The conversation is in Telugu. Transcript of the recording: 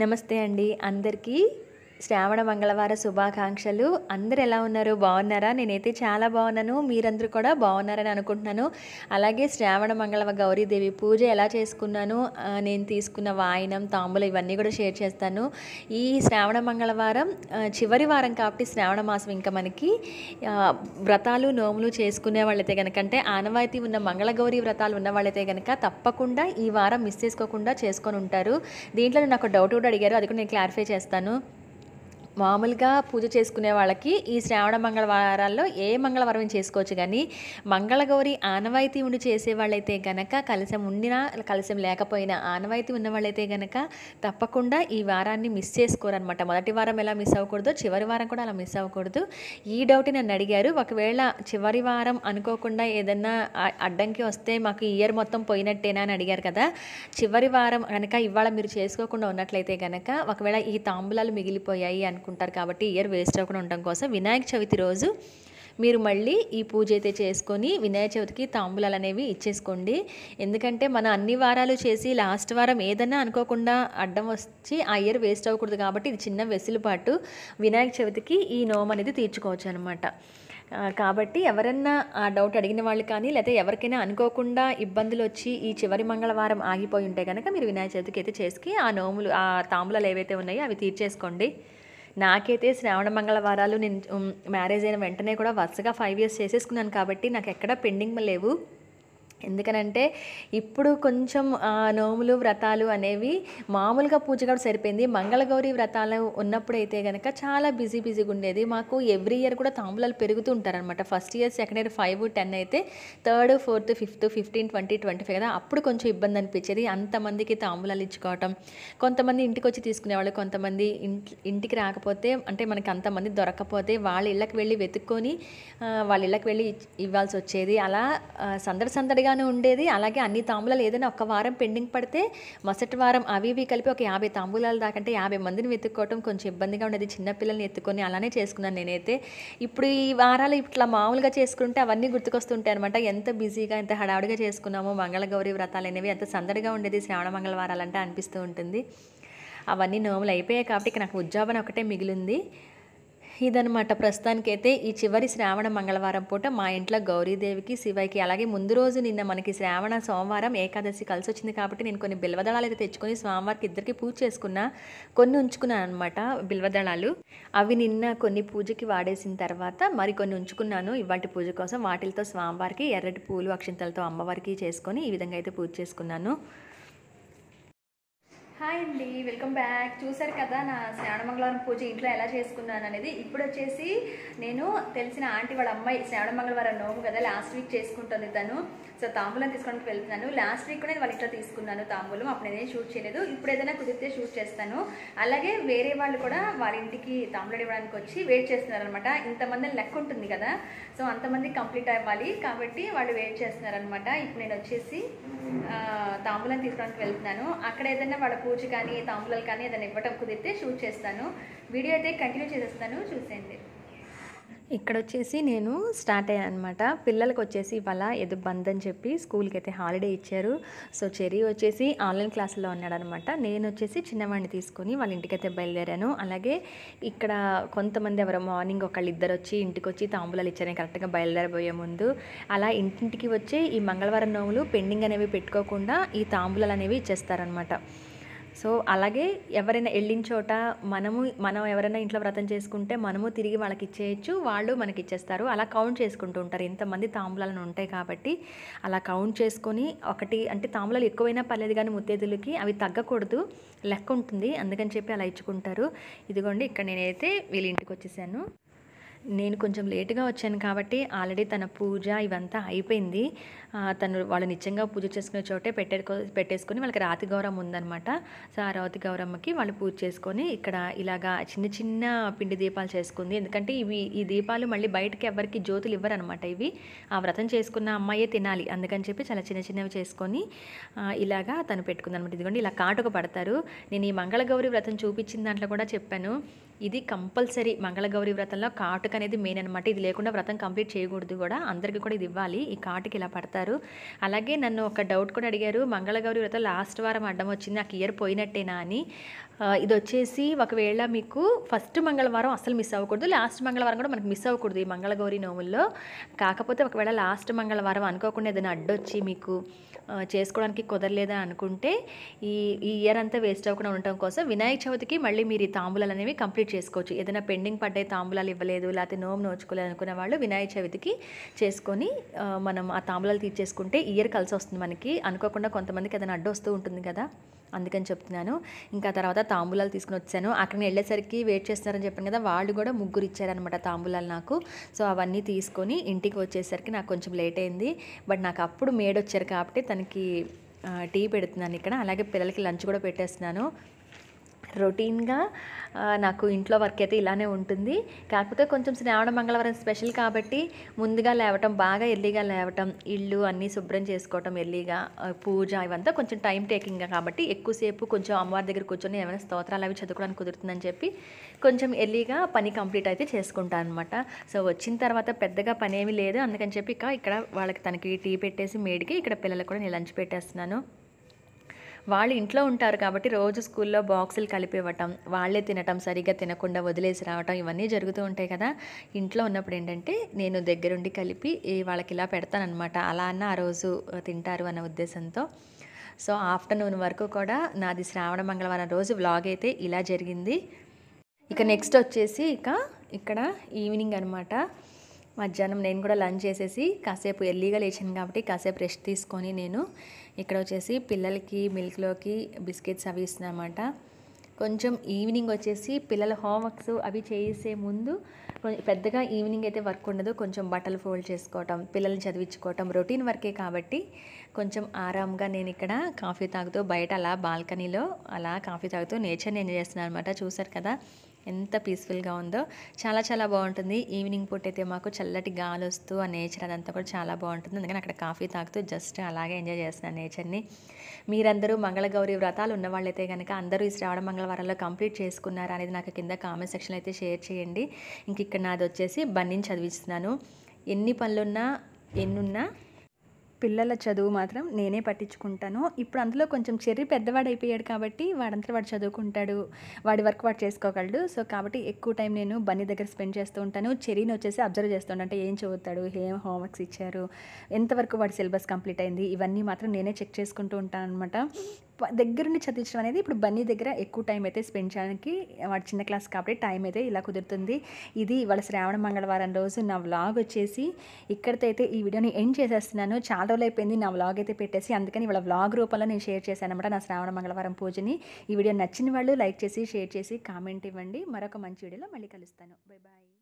నమస్తే అండి అందరికీ శ్రావణ మంగళవార శుభాకాంక్షలు అందరు ఎలా ఉన్నారు బాగున్నారా నేనైతే చాలా బాగున్నాను మీరందరూ కూడా బాగున్నారని అనుకుంటున్నాను అలాగే శ్రావణ మంగళవ గౌరీదేవి పూజ ఎలా చేసుకున్నాను నేను తీసుకున్న వాయనం తాంబూలు ఇవన్నీ కూడా షేర్ చేస్తాను ఈ శ్రావణ మంగళవారం చివరి వారం కాబట్టి శ్రావణ మాసం ఇంకా మనకి వ్రతాలు నోములు చేసుకునే వాళ్ళైతే కనుక అంటే ఆనవాయితీ ఉన్న గౌరీ వ్రతాలు ఉన్న వాళ్ళైతే కనుక తప్పకుండా ఈ వారం మిస్ చేసుకోకుండా చేసుకొని ఉంటారు దీంట్లో నాకు డౌట్ కూడా అడిగారు అది కూడా నేను క్లారిఫై చేస్తాను మామూలుగా పూజ చేసుకునే వాళ్ళకి ఈ శ్రావణ మంగళవారాల్లో ఏ మంగళవారం చేసుకోవచ్చు కానీ మంగళగౌరి ఆనవాయితీ ఉండి చేసే వాళ్ళైతే గనక కలసం ఉండినా కలసం లేకపోయినా ఆనవాయితీ ఉన్న వాళ్ళైతే గనక తప్పకుండా ఈ వారాన్ని మిస్ చేసుకోరనమాట మొదటి వారం ఎలా మిస్ అవ్వకూడదు చివరి వారం కూడా అలా మిస్ అవ్వకూడదు ఈ డౌట్ నన్ను అడిగారు ఒకవేళ చివరి వారం అనుకోకుండా ఏదన్నా అడ్డంకి వస్తే మాకు ఇయర్ మొత్తం పోయినట్టేనా అని అడిగారు కదా చివరి వారం కనుక ఇవాళ మీరు చేసుకోకుండా ఉన్నట్లయితే కనుక ఒకవేళ ఈ తాంబులాలు మిగిలిపోయాయి అనుకో అనుకుంటారు కాబట్టి ఇయర్ వేస్ట్ అవ్వకుండా ఉండడం కోసం వినాయక చవితి రోజు మీరు మళ్ళీ ఈ పూజ అయితే చేసుకొని వినాయక చవితికి తాంబూలాలు అనేవి ఇచ్చేసుకోండి ఎందుకంటే మన అన్ని వారాలు చేసి లాస్ట్ వారం ఏదన్నా అనుకోకుండా అడ్డం వచ్చి ఆ ఇయర్ వేస్ట్ అవ్వకూడదు కాబట్టి ఇది చిన్న వెసులుపాటు వినాయక చవితికి ఈ నోమ్ అనేది తీర్చుకోవచ్చు అనమాట కాబట్టి ఎవరన్నా ఆ డౌట్ అడిగిన వాళ్ళు కానీ లేదా ఎవరికైనా అనుకోకుండా ఇబ్బందులు వచ్చి ఈ చివరి మంగళవారం ఆగిపోయి ఉంటే కనుక మీరు వినాయక చవితికి అయితే చేసుకుని ఆ నోములు ఆ తాంబులాలు ఏవైతే ఉన్నాయో అవి తీర్చేసుకోండి నాకైతే శ్రావణ మంగళవారాలు నేను మ్యారేజ్ అయిన వెంటనే కూడా వరుసగా ఫైవ్ ఇయర్స్ చేసేసుకున్నాను కాబట్టి నాకు ఎక్కడ పెండింగ్ లేవు ఎందుకనంటే ఇప్పుడు కొంచెం నోములు వ్రతాలు అనేవి మామూలుగా పూజ కూడా సరిపోయింది మంగళగౌరి వ్రతాలు ఉన్నప్పుడైతే కనుక చాలా బిజీ బిజీగా ఉండేది మాకు ఎవ్రీ ఇయర్ కూడా తాంబులాలు పెరుగుతూ ఉంటారనమాట first year second year five ten అయితే third fourth fifth fifteen twenty twenty five కదా అప్పుడు కొంచెం ఇబ్బంది అనిపించేది అంతమందికి తాంబూలాలు ఇచ్చుకోవటం కొంతమంది ఇంటికి వచ్చి తీసుకునేవాళ్ళు కొంతమంది ఇంటికి రాకపోతే అంటే మనకి అంతమంది దొరకపోతే వాళ్ళ ఇళ్ళకి వెళ్ళి వెతుక్కొని వాళ్ళ ఇళ్ళకి వెళ్ళి ఇవ్వాల్సి వచ్చేది అలా సందడి సందడిగా ఇదిగానే ఉండేది అలాగే అన్ని తాంబూలాలు ఏదైనా ఒక వారం పెండింగ్ పడితే మొసటి వారం అవి ఇవి కలిపి ఒక యాభై తాంబూలాలు దాకంటే యాభై మందిని వెతుక్కోవటం కొంచెం ఇబ్బందిగా ఉండేది చిన్నపిల్లల్ని ఎత్తుకొని అలానే చేసుకున్నాను నేనైతే ఇప్పుడు ఈ వారాలు ఇట్లా మామూలుగా చేసుకుంటే అవన్నీ గుర్తుకొస్తుంటాయి అనమాట ఎంత బిజీగా ఎంత హడావుడిగా చేసుకున్నామో మంగళగౌరి వ్రతాలు అనేవి ఎంత సందడిగా ఉండేది శ్రావణ మంగళవారాలు అంటే అనిపిస్తూ ఉంటుంది అవన్నీ నోములు అయిపోయాయి కాబట్టి నాకు ఉద్యోగం ఒకటే మిగిలింది ఇదనమాట ప్రస్తుతానికైతే ఈ చివరి శ్రావణ మంగళవారం పూట మా ఇంట్లో గౌరీదేవికి శివయ్యకి అలాగే ముందు రోజు నిన్న మనకి శ్రావణ సోమవారం ఏకాదశి కలిసి వచ్చింది కాబట్టి నేను కొన్ని బిల్వదళాలు అయితే తెచ్చుకొని స్వామివారికి ఇద్దరికి పూజ చేసుకున్నా కొన్ని ఉంచుకున్నాను అనమాట బిల్వదళాలు అవి నిన్న కొన్ని పూజకి వాడేసిన తర్వాత మరి కొన్ని ఉంచుకున్నాను ఇవాటి పూజ కోసం వాటితో స్వామివారికి ఎర్రటి పూలు అక్షింతలతో అమ్మవారికి చేసుకొని ఈ విధంగా అయితే పూజ చేసుకున్నాను హాయ్ అండి వెల్కమ్ బ్యాక్ చూసారు కదా నా శ్రావణమంగళవారం పూజ ఇంట్లో ఎలా చేసుకున్నాను అనేది ఇప్పుడు వచ్చేసి నేను తెలిసిన ఆంటీ వాళ్ళ అమ్మాయి శ్రావణమంగళవారం నోము కదా లాస్ట్ వీక్ చేసుకుంటుంది తను సో తాంబూలం తీసుకోవడానికి వెళ్తున్నాను లాస్ట్ వీక్ కూడా నేను వాళ్ళ ఇంట్లో తీసుకున్నాను తాంబూలం అప్పుడు నేనే షూట్ చేయలేదు ఇప్పుడు ఏదైనా కుదిరితే షూట్ చేస్తాను అలాగే వేరే వాళ్ళు కూడా వాళ్ళ ఇంటికి తాంబూలం ఇవ్వడానికి వచ్చి వెయిట్ చేస్తున్నారనమాట ఇంతమంది లెక్క ఉంటుంది కదా సో అంతమంది కంప్లీట్ అవ్వాలి కాబట్టి వాళ్ళు వెయిట్ చేస్తున్నారనమాట ఇప్పుడు నేను వచ్చేసి తాంబూలం తీసుకోవడానికి వెళ్తున్నాను అక్కడ ఏదైనా వాళ్ళ పూజ కానీ తాంబులాలు కానీ ఏదైనా ఇవ్వటం కుదిరితే షూట్ చేస్తాను వీడియో అయితే కంటిన్యూ చేసేస్తాను చూసేయండి ఇక్కడ వచ్చేసి నేను స్టార్ట్ అయ్యాను అనమాట పిల్లలకు వచ్చేసి ఇవాళ ఏదో బంద్ అని చెప్పి స్కూల్కి అయితే హాలిడే ఇచ్చారు సో చెరీ వచ్చేసి ఆన్లైన్ క్లాసులో ఉన్నాడనమాట నేను వచ్చేసి చిన్నవాడిని తీసుకొని వాళ్ళ ఇంటికైతే బయలుదేరాను అలాగే ఇక్కడ కొంతమంది ఎవరో మార్నింగ్ ఒకళ్ళు ఇద్దరు వచ్చి ఇంటికి వచ్చి తాంబులాలు ఇచ్చారు కరెక్ట్గా బయలుదేరబోయే ముందు అలా ఇంటింటికి వచ్చి ఈ మంగళవారం నోములు పెండింగ్ అనేవి పెట్టుకోకుండా ఈ తాంబూలాలు అనేవి ఇచ్చేస్తారనమాట సో అలాగే ఎవరైనా వెళ్ళిన చోట మనము మనం ఎవరైనా ఇంట్లో వ్రతం చేసుకుంటే మనము తిరిగి వాళ్ళకి ఇచ్చేయచ్చు వాళ్ళు మనకి ఇచ్చేస్తారు అలా కౌంట్ చేసుకుంటూ ఉంటారు ఇంతమంది తాంబూలాలను ఉంటాయి కాబట్టి అలా కౌంట్ చేసుకొని ఒకటి అంటే తాంబూలాలు ఎక్కువైనా పర్లేదు కానీ ముత్తేదులకి అవి తగ్గకూడదు లెక్క ఉంటుంది అందుకని చెప్పి అలా ఇచ్చుకుంటారు ఇదిగోండి ఇక్కడ నేనైతే వీళ్ళ ఇంటికి వచ్చేసాను నేను కొంచెం లేటుగా వచ్చాను కాబట్టి ఆల్రెడీ తన పూజ ఇవంతా అయిపోయింది తను వాళ్ళు నిత్యంగా పూజ చేసుకునే చోటే పెట్టేకో పెట్టేసుకొని వాళ్ళకి రాతి గౌరవం ఉందనమాట సో ఆ రాతి గౌరమ్మకి వాళ్ళు పూజ చేసుకొని ఇక్కడ ఇలాగా చిన్న చిన్న పిండి దీపాలు చేసుకుంది ఎందుకంటే ఇవి ఈ దీపాలు మళ్ళీ బయటకి ఎవరికి జ్యోతులు ఇవ్వరనమాట ఇవి ఆ వ్రతం చేసుకున్న అమ్మాయే తినాలి అందుకని చెప్పి చాలా చిన్న చిన్నవి చేసుకొని ఇలాగా తను పెట్టుకుందనమాట ఇదిగోండి ఇలా కాటుక పడతారు నేను ఈ మంగళగౌరి వ్రతం చూపించిన దాంట్లో కూడా చెప్పాను ఇది కంపల్సరీ మంగళగౌరి వ్రతంలో కాటుక అనేది మెయిన్ అనమాట ఇది లేకుండా వ్రతం కంప్లీట్ చేయకూడదు కూడా అందరికీ కూడా ఇది ఇవ్వాలి ఈ కాటుకి ఇలా పడతారు అలాగే నన్ను ఒక డౌట్ కూడా అడిగారు మంగళగౌరి వ్రతం లాస్ట్ వారం అడ్డం వచ్చింది నాకు ఇయర్ పోయినట్టేనా అని ఇది వచ్చేసి ఒకవేళ మీకు ఫస్ట్ మంగళవారం అసలు మిస్ అవ్వకూడదు లాస్ట్ మంగళవారం కూడా మనకు మిస్ అవ్వకూడదు ఈ మంగళగౌరి నోముల్లో కాకపోతే ఒకవేళ లాస్ట్ మంగళవారం అనుకోకుండా ఏదైనా అడ్డొచ్చి మీకు చేసుకోవడానికి కుదరలేదా అనుకుంటే ఈ ఈ ఇయర్ అంతా వేస్ట్ అవ్వకుండా ఉండటం కోసం వినాయక చవితికి మళ్ళీ మీరు ఈ తాంబులాలు అనేవి కంప్లీట్ చేసుకోవచ్చు ఏదైనా పెండింగ్ పడ్డే తాంబూలాలు ఇవ్వలేదు లేకపోతే నోము నోచుకోలేదు అనుకున్న వాళ్ళు వినాయక చవితికి చేసుకొని మనం ఆ తాంబులాలు తీర్చేసుకుంటే ఇయర్ కలిసి వస్తుంది మనకి అనుకోకుండా కొంతమందికి ఏదైనా అడ్డు వస్తూ ఉంటుంది కదా అందుకని చెప్తున్నాను ఇంకా తర్వాత తాంబూలాలు తీసుకుని వచ్చాను అక్కడిని వెళ్ళేసరికి వెయిట్ చేస్తున్నారని చెప్పాను కదా వాళ్ళు కూడా ముగ్గురు ఇచ్చారనమాట తాంబూలాలు నాకు సో అవన్నీ తీసుకొని ఇంటికి వచ్చేసరికి నాకు కొంచెం లేట్ అయింది బట్ నాకు అప్పుడు మేడొచ్చారు కాబట్టి తనకి టీ పెడుతున్నాను ఇక్కడ అలాగే పిల్లలకి లంచ్ కూడా పెట్టేస్తున్నాను రొటీన్గా నాకు ఇంట్లో వర్క్ అయితే ఇలానే ఉంటుంది కాకపోతే కొంచెం శ్రావణ మంగళవారం స్పెషల్ కాబట్టి ముందుగా లేవటం బాగా ఎర్లీగా లేవటం ఇల్లు అన్నీ శుభ్రం చేసుకోవటం ఎర్లీగా పూజ ఇవంతా కొంచెం టైం టేకింగ్ కాబట్టి ఎక్కువసేపు కొంచెం అమ్మవారి దగ్గర కూర్చొని ఏమైనా స్తోత్రాలు అవి చదువుకోవడానికి కుదురుతుందని చెప్పి కొంచెం ఎర్లీగా పని కంప్లీట్ అయితే చేసుకుంటాను అనమాట సో వచ్చిన తర్వాత పెద్దగా పని ఏమీ లేదు అందుకని చెప్పి ఇక ఇక్కడ వాళ్ళకి తనకి టీ పెట్టేసి మేడికి ఇక్కడ పిల్లలకు కూడా నేను లంచ్ పెట్టేస్తున్నాను వాళ్ళు ఇంట్లో ఉంటారు కాబట్టి రోజు స్కూల్లో బాక్సులు కలిపి ఇవ్వటం వాళ్ళే తినటం సరిగ్గా తినకుండా వదిలేసి రావటం ఇవన్నీ జరుగుతూ ఉంటాయి కదా ఇంట్లో ఉన్నప్పుడు ఏంటంటే నేను దగ్గరుండి కలిపి వాళ్ళకి ఇలా పెడతానమాట అలా అన్న ఆ రోజు తింటారు అన్న ఉద్దేశంతో సో ఆఫ్టర్నూన్ వరకు కూడా నాది శ్రావణ మంగళవారం రోజు వ్లాగ్ అయితే ఇలా జరిగింది ఇక నెక్స్ట్ వచ్చేసి ఇక ఇక్కడ ఈవినింగ్ అనమాట మధ్యాహ్నం నేను కూడా లంచ్ చేసేసి కాసేపు ఎర్లీగా లేచాను కాబట్టి కాసేపు రెస్ట్ తీసుకొని నేను ఇక్కడ వచ్చేసి పిల్లలకి మిల్క్లోకి బిస్కెట్స్ అవి ఇస్తున్నానమాట కొంచెం ఈవినింగ్ వచ్చేసి పిల్లల హోంవర్క్స్ అవి చేసే ముందు పెద్దగా ఈవినింగ్ అయితే వర్క్ ఉండదు కొంచెం బట్టలు ఫోల్డ్ చేసుకోవటం పిల్లల్ని చదివించుకోవటం రొటీన్ వర్కే కాబట్టి కొంచెం ఆరామ్గా నేను ఇక్కడ కాఫీ తాగుతూ బయట అలా బాల్కనీలో అలా కాఫీ తాగుతూ నేచర్ని ఎంజాయ్ చేస్తున్నాను అనమాట చూసారు కదా ఎంత పీస్ఫుల్గా ఉందో చాలా చాలా బాగుంటుంది ఈవినింగ్ పూట అయితే మాకు చల్లటి గాలి వస్తూ ఆ నేచర్ అదంతా కూడా చాలా బాగుంటుంది అందుకని అక్కడ కాఫీ తాగుతూ జస్ట్ అలాగే ఎంజాయ్ చేస్తున్నాను నేచర్ని మీరందరూ మంగళగౌరి వ్రతాలు ఉన్న వాళ్ళైతే కనుక అందరూ ఈ శ్రావణ మంగళవారంలో కంప్లీట్ చేసుకున్నారా అనేది నాకు కింద కామెంట్ సెక్షన్ అయితే షేర్ చేయండి ఇంక ఇక్కడ నాది వచ్చేసి బన్నీని చదివిస్తున్నాను ఎన్ని పనులున్నా ఎన్నున్నా పిల్లల చదువు మాత్రం నేనే పట్టించుకుంటాను ఇప్పుడు అందులో కొంచెం చెర్రి పెద్దవాడు అయిపోయాడు కాబట్టి వాడంతా వాడు చదువుకుంటాడు వాడి వర్క్ వాడు చేసుకోగలడు సో కాబట్టి ఎక్కువ టైం నేను బన్నీ దగ్గర స్పెండ్ చేస్తూ ఉంటాను చెర్రీని వచ్చేసి అబ్జర్వ్ చేస్తూ అంటే ఏం చదువుతాడు ఏం హోంవర్క్స్ ఇచ్చారు ఎంతవరకు వాడి సిలబస్ కంప్లీట్ అయింది ఇవన్నీ మాత్రం నేనే చెక్ చేసుకుంటూ ఉంటాను అనమాట దగ్గరుండి చదివించడం అనేది ఇప్పుడు బన్నీ దగ్గర ఎక్కువ టైం అయితే స్పెండ్ చేయడానికి వాడు చిన్న క్లాస్ కాబట్టి టైం అయితే ఇలా కుదురుతుంది ఇది వాళ్ళ శ్రావణ మంగళవారం రోజు నా వ్లాగ్ వచ్చేసి ఇక్కడితో అయితే ఈ వీడియోని ఎండ్ చేసేస్తున్నాను చాలా రోజులు అయిపోయింది నా వ్లాగ్ అయితే పెట్టేసి అందుకని ఇవాళ వ్లాగ్ రూపంలో నేను షేర్ చేశాను అనమాట నా శ్రావణ మంగళవారం పూజని ఈ వీడియో నచ్చిన వాళ్ళు లైక్ చేసి షేర్ చేసి కామెంట్ ఇవ్వండి మరొక మంచి వీడియోలో మళ్ళీ కలుస్తాను బై బాయ్